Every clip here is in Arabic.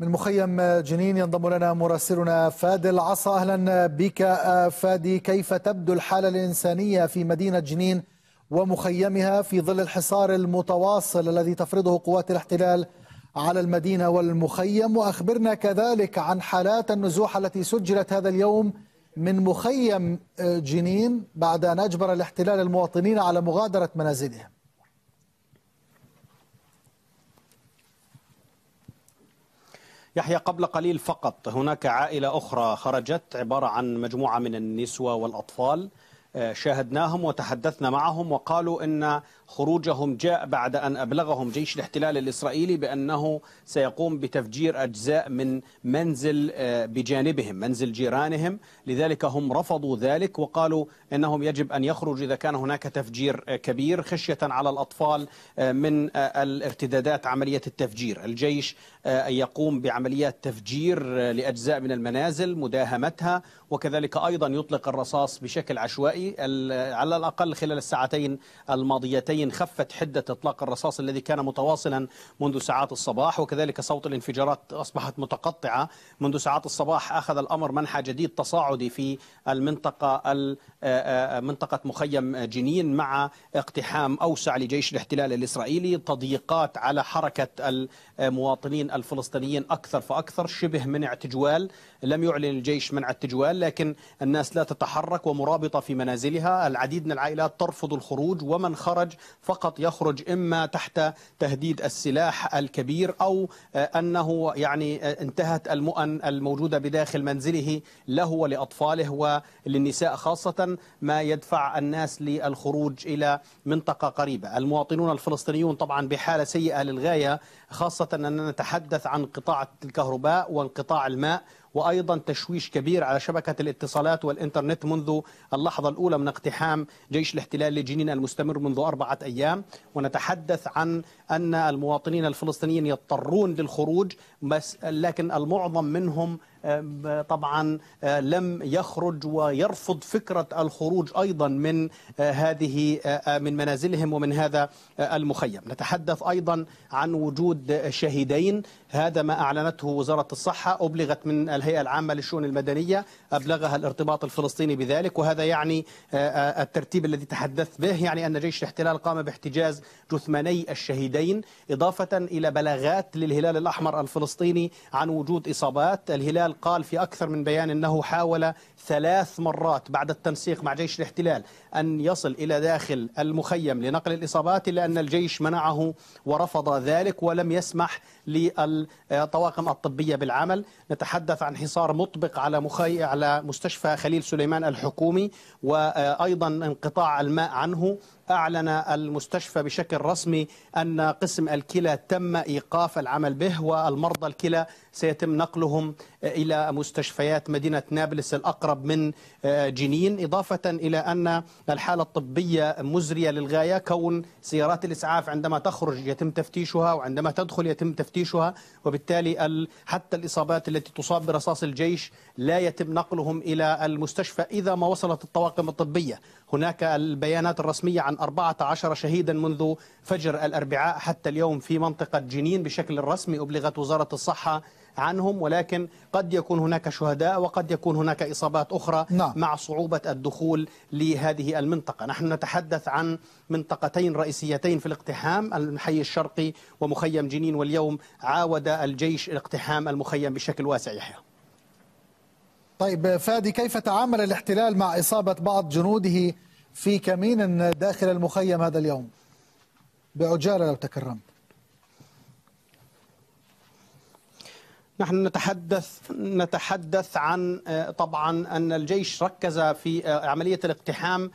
من مخيم جنين ينضم لنا مراسلنا فادي العصا اهلا بك آه، فادي كيف تبدو الحاله الانسانيه في مدينه جنين ومخيمها في ظل الحصار المتواصل الذي تفرضه قوات الاحتلال على المدينه والمخيم واخبرنا كذلك عن حالات النزوح التي سجلت هذا اليوم من مخيم آه، جنين بعد ان اجبر الاحتلال المواطنين على مغادره منازلهم. يحيى قبل قليل فقط هناك عائلة أخرى خرجت عبارة عن مجموعة من النسوة والأطفال شاهدناهم وتحدثنا معهم وقالوا ان خروجهم جاء بعد ان ابلغهم جيش الاحتلال الاسرائيلي بانه سيقوم بتفجير اجزاء من منزل آه، بجانبهم، منزل جيرانهم، لذلك هم رفضوا ذلك وقالوا انهم يجب ان يخرجوا اذا كان هناك تفجير آه، كبير خشيه على الاطفال آه، من الارتدادات عمليه التفجير، الجيش يقوم بعمليات تفجير لاجزاء من المنازل، مداهمتها وكذلك أيضا يطلق الرصاص بشكل عشوائي على الأقل خلال الساعتين الماضيتين خفت حدة إطلاق الرصاص الذي كان متواصلا منذ ساعات الصباح وكذلك صوت الانفجارات أصبحت متقطعة منذ ساعات الصباح أخذ الأمر منحى جديد تصاعدي في المنطقة منطقة مخيم جنين مع اقتحام أوسع لجيش الاحتلال الإسرائيلي تضييقات على حركة المواطنين الفلسطينيين أكثر فأكثر شبه منع تجوال لم يعلن الجيش منع التجوال لكن الناس لا تتحرك ومرابطة في منازلها العديد من العائلات ترفض الخروج ومن خرج فقط يخرج إما تحت تهديد السلاح الكبير أو آه، أنه يعني آه، انتهت المؤن الموجودة بداخل منزله له ولأطفاله وللنساء خاصة ما يدفع الناس للخروج إلى منطقة قريبة المواطنون الفلسطينيون طبعا بحالة سيئة للغاية خاصة أننا نتحدث عن قطاع الكهرباء وانقطاع الماء وأيضا تشويش كبير على شبكة الاتصالات والإنترنت منذ اللحظة الأولى من اقتحام جيش الاحتلال لجنين المستمر منذ أربعة أيام ونتحدث عن أن المواطنين الفلسطينيين يضطرون للخروج بس لكن المعظم منهم طبعا أه، لم يخرج ويرفض فكرة الخروج أيضا من أه، هذه أه، من منازلهم ومن هذا المخيم نتحدث أيضا عن وجود شهيدين هذا ما أعلنته وزارة الصحة أبلغت من الهيئة العامة للشؤون المدنية أبلغها الارتباط الفلسطيني بذلك وهذا يعني الترتيب الذي تحدثت به يعني أن جيش الاحتلال قام باحتجاز جثماني الشهيدين إضافة إلى بلاغات للهلال الأحمر الفلسطيني عن وجود إصابات الهلال الاحتلال قال في أكثر من بيان أنه حاول ثلاث مرات بعد التنسيق مع جيش الاحتلال أن يصل إلى داخل المخيم لنقل الإصابات إلا أن الجيش منعه ورفض ذلك ولم يسمح للطواقم الطبية بالعمل نتحدث عن حصار مطبق على مخي... على مستشفى خليل سليمان الحكومي وأيضا انقطاع الماء عنه أعلن المستشفى بشكل رسمي أن قسم الكلى تم إيقاف العمل به والمرضى الكلى سيتم نقلهم إلى مستشفيات مدينة نابلس الأقرب من جنين إضافة إلى أن الحالة الطبية مزرية للغاية كون سيارات الإسعاف عندما تخرج يتم تفتيشها وعندما تدخل يتم تفتيشها وبالتالي حتى الإصابات التي تصاب برصاص الجيش لا يتم نقلهم إلى المستشفى إذا ما وصلت الطواقم الطبية هناك البيانات الرسمية عن 14 شهيدا منذ فجر الأربعاء حتى اليوم في منطقة جنين بشكل رسمي أبلغت وزارة الصحة عنهم ولكن قد يكون هناك شهداء وقد يكون هناك إصابات أخرى نعم. مع صعوبة الدخول لهذه المنطقة نحن نتحدث عن منطقتين رئيسيتين في الاقتحام الحي الشرقي ومخيم جنين واليوم عاود الجيش اقتحام المخيم بشكل واسع يحيى طيب فادي كيف تعامل الاحتلال مع إصابة بعض جنوده في كمين داخل المخيم هذا اليوم بعجالة لو تكرمت نحن نتحدث نتحدث عن آه، طبعا ان الجيش ركز في آه، عمليه الاقتحام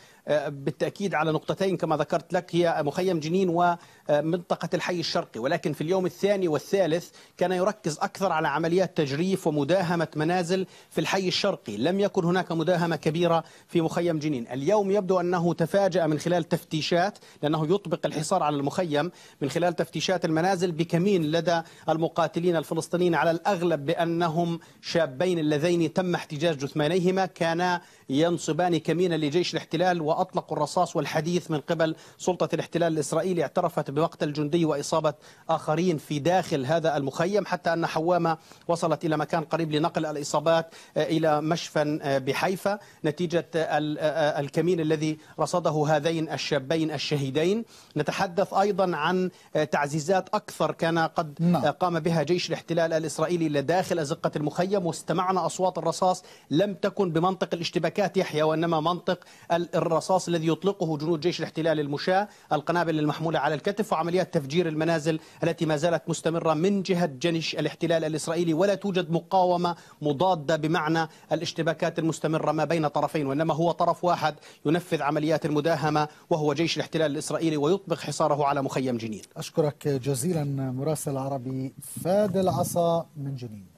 بالتاكيد على نقطتين كما ذكرت لك هي مخيم جنين ومنطقه الحي الشرقي ولكن في اليوم الثاني والثالث كان يركز اكثر على عمليات تجريف ومداهمه منازل في الحي الشرقي لم يكن هناك مداهمه كبيره في مخيم جنين اليوم يبدو انه تفاجا من خلال تفتيشات لانه يطبق الحصار على المخيم من خلال تفتيشات المنازل بكمين لدى المقاتلين الفلسطينيين على الاغلب بانهم شابين اللذين تم احتجاز جثمانيهما كانا ينصبان كمينا لجيش الاحتلال و وأطلقوا الرصاص والحديث من قبل سلطة الاحتلال الإسرائيلي اعترفت بمقتل جندي وإصابة آخرين في داخل هذا المخيم حتى أن حوامة وصلت إلى مكان قريب لنقل الإصابات آه، إلى مشفى آه، بحيفا نتيجة آه، الكمين الذي رصده هذين الشابين الشهيدين نتحدث أيضا عن تعزيزات أكثر كان قد نعم. قام بها جيش الاحتلال الإسرائيلي لداخل أزقة المخيم واستمعنا أصوات الرصاص لم تكن بمنطق الاشتباكات يحيى وإنما منطق الرصاص الرصاص الذي يطلقه جنود جيش الاحتلال المشاة القنابل المحمولة على الكتف وعمليات تفجير المنازل التي ما زالت مستمرة من جهة جيش الاحتلال الإسرائيلي ولا توجد مقاومة مضادة بمعنى الاشتباكات المستمرة ما بين طرفين وإنما هو طرف واحد ينفذ عمليات المداهمة وهو جيش الاحتلال الإسرائيلي ويطبق حصاره على مخيم جنين أشكرك جزيلا مراسل عربي فاد العصا من جنين